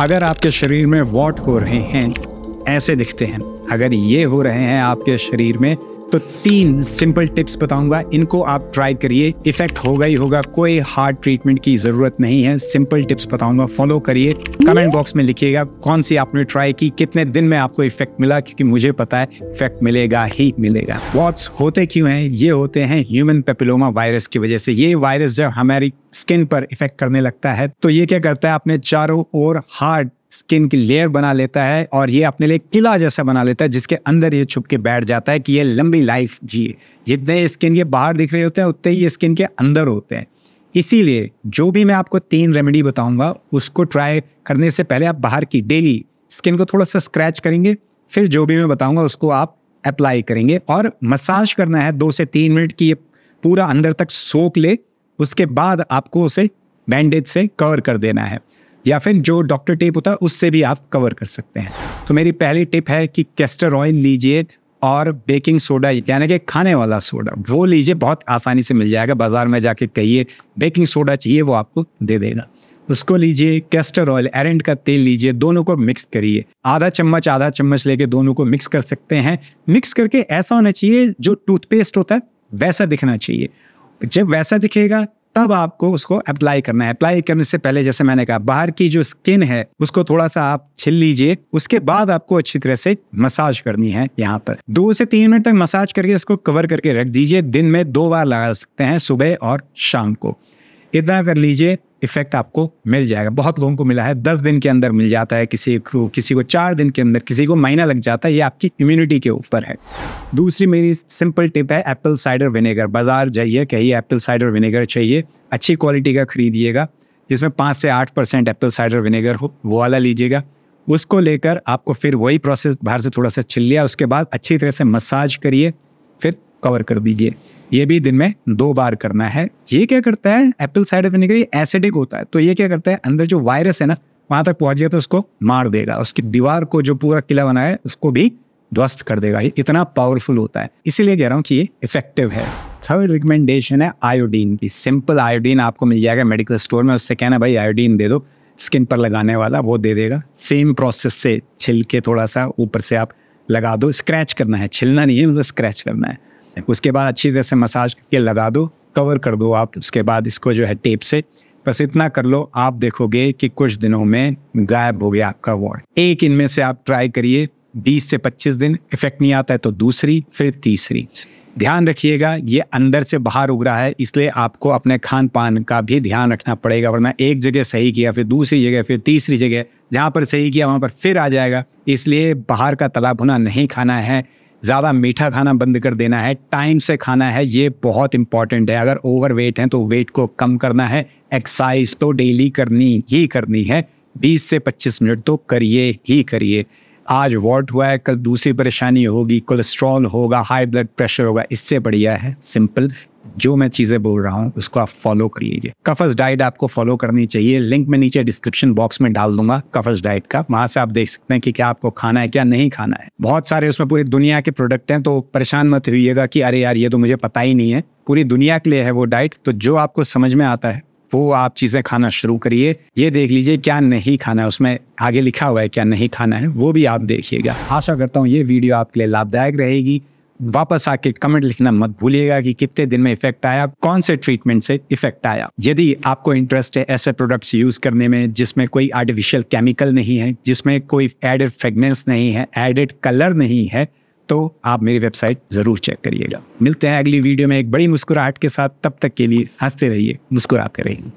अगर आपके शरीर में वॉट हो रहे हैं ऐसे दिखते हैं अगर ये हो रहे हैं आपके शरीर में तो तीन सिंपल टिप्स बताऊंगा इनको आप ट्राई करिए इफेक्ट होगा ही होगा कोई हार्ड ट्रीटमेंट की जरूरत नहीं है सिंपल टिप्स बताऊंगा फॉलो करिए कमेंट बॉक्स में लिखिएगा कौन सी आपने ट्राई की कितने दिन में आपको इफेक्ट मिला क्योंकि मुझे पता है इफेक्ट मिलेगा ही मिलेगा वॉट्स होते क्यों हैं ये होते हैं ह्यूमन पेपिलोमा वायरस की वजह से ये वायरस जब हमारी स्किन पर इफेक्ट करने लगता है तो ये क्या करता है अपने चारों ओर हार्ड स्किन की लेयर बना लेता है और ये अपने लिए किला जैसा बना लेता है जिसके अंदर ये छुप के बैठ जाता है कि ये लंबी लाइफ जिए जितने स्किन के बाहर दिख रहे होते हैं उतने ही ये स्किन के अंदर होते हैं इसीलिए जो भी मैं आपको तीन रेमेडी बताऊंगा उसको ट्राई करने से पहले आप बाहर की डेली स्किन को थोड़ा सा स्क्रैच करेंगे फिर जो भी मैं बताऊंगा उसको आप अप्लाई करेंगे और मसाज करना है दो से तीन मिनट की ये पूरा अंदर तक सोख ले उसके बाद आपको उसे बैंडेज से कवर कर देना है या फिर जो डॉक्टर टेप होता है उससे भी आप कवर कर सकते हैं तो मेरी पहली टिप है कि कैस्टर ऑयल लीजिए और बेकिंग सोडा यानी कि खाने वाला सोडा वो लीजिए बहुत आसानी से मिल जाएगा बाज़ार में जाके कहिए बेकिंग सोडा चाहिए वो आपको दे देगा उसको लीजिए कैस्टर ऑयल एरेंड का तेल लीजिए दोनों को मिक्स करिए आधा चम्मच आधा चम्मच लेके दोनों को मिक्स कर सकते हैं मिक्स करके ऐसा होना चाहिए जो टूथपेस्ट होता है वैसा दिखना चाहिए जब वैसा दिखेगा तब आपको उसको अप्लाई करना है अप्लाई करने से पहले जैसे मैंने कहा बाहर की जो स्किन है उसको थोड़ा सा आप छिल लीजिए उसके बाद आपको अच्छी तरह से मसाज करनी है यहाँ पर दो से तीन मिनट तक मसाज करके इसको कवर करके रख दीजिए दिन में दो बार लगा सकते हैं सुबह और शाम को इतना कर लीजिए इफेक्ट आपको मिल जाएगा बहुत लोगों को मिला है दस दिन के अंदर मिल जाता है किसी को किसी को चार दिन के अंदर किसी को महीना लग जाता है ये आपकी इम्यूनिटी के ऊपर है दूसरी मेरी सिंपल टिप है एप्पल साइडर विनेगर बाजार जाइए कहिए एप्पल साइडर विनेगर चाहिए अच्छी क्वालिटी का खरीदिएगा जिसमें पाँच से आठ परसेंट एप्पल साइडर विनेगर हो वो वाला लीजिएगा उसको लेकर आपको फिर वही प्रोसेस बाहर से थोड़ा सा छिल लिया उसके बाद अच्छी तरह से मसाज करिए फिर कवर कर दीजिए ये भी दिन में दो बार करना है ये क्या करता है एप्पल साइड विनेगर एसिडिक होता है तो ये क्या करता है अंदर जो वायरस है ना वहां तक पहुंच गया तो उसको मार देगा उसकी दीवार को जो पूरा किला बना है उसको भी ध्वस्त कर देगा ये इतना पावरफुल होता है इसीलिए कह रहा हूँ कि ये इफेक्टिव है थर्ड रिकमेंडेशन है आयोडीन की सिंपल आयोडीन आपको मिल जाएगा मेडिकल स्टोर में उससे कहना भाई आयोडीन दे दो स्किन पर लगाने वाला वो दे देगा सेम प्रोसेस से छिलके थोड़ा सा ऊपर से आप लगा दो स्क्रैच करना है छिलना नहीं है मतलब स्क्रैच करना है उसके बाद अच्छी तरह से मसाज के लगा दो कवर कर दो आप उसके बाद इसको जो है टेप से बस इतना कर लो आप देखोगे कि कुछ दिनों में गायब हो गया आपका वार्ड एक इनमें से आप ट्राई करिए 20 से 25 दिन इफेक्ट नहीं आता है तो दूसरी फिर तीसरी ध्यान रखिएगा ये अंदर से बाहर उग रहा है इसलिए आपको अपने खान पान का भी ध्यान रखना पड़ेगा वरना एक जगह सही किया फिर दूसरी जगह फिर तीसरी जगह जहाँ पर सही किया वहाँ पर फिर आ जाएगा इसलिए बाहर का तला भुना नहीं खाना है ज़्यादा मीठा खाना बंद कर देना है टाइम से खाना है ये बहुत इंपॉर्टेंट है अगर ओवर वेट है तो वेट को कम करना है एक्सरसाइज तो डेली करनी ही करनी है 20 से 25 मिनट तो करिए ही करिए आज वॉट हुआ है कल दूसरी परेशानी होगी कोलेस्ट्रॉल होगा हाई ब्लड प्रेशर होगा इससे बढ़िया है सिंपल जो मैं चीज़ें बोल रहा हूँ उसको आप फॉलो करिए कफर्स डाइट आपको फॉलो करनी चाहिए लिंक में नीचे डिस्क्रिप्शन बॉक्स में डाल दूंगा कफर्स डाइट का वहां से आप देख सकते हैं कि क्या आपको खाना है क्या नहीं खाना है बहुत सारे उसमें पूरी दुनिया के प्रोडक्ट हैं तो परेशान मत होइएगा कि अरे यार ये तो मुझे पता ही नहीं है पूरी दुनिया के लिए है वो डाइट तो जो आपको समझ में आता है वो आप चीज़ें खाना शुरू करिए ये देख लीजिए क्या नहीं खाना है उसमें आगे लिखा हुआ है क्या नहीं खाना है वो भी आप देखिएगा आशा करता हूँ ये वीडियो आपके लिए लाभदायक रहेगी वापस आके कमेंट लिखना मत भूलिएगा कि कितने दिन में इफेक्ट आया कौन से ट्रीटमेंट से इफेक्ट आया यदि आपको इंटरेस्ट है ऐसे प्रोडक्ट्स यूज करने में जिसमें कोई आर्टिफिशियल केमिकल नहीं है जिसमें कोई एडेड फ्रेगनेंस नहीं है एडेड कलर नहीं है तो आप मेरी वेबसाइट जरूर चेक करिएगा मिलते हैं अगली वीडियो में एक बड़ी मुस्कुराहट के साथ तब तक के लिए हंसते रहिए मुस्कुराते रहिए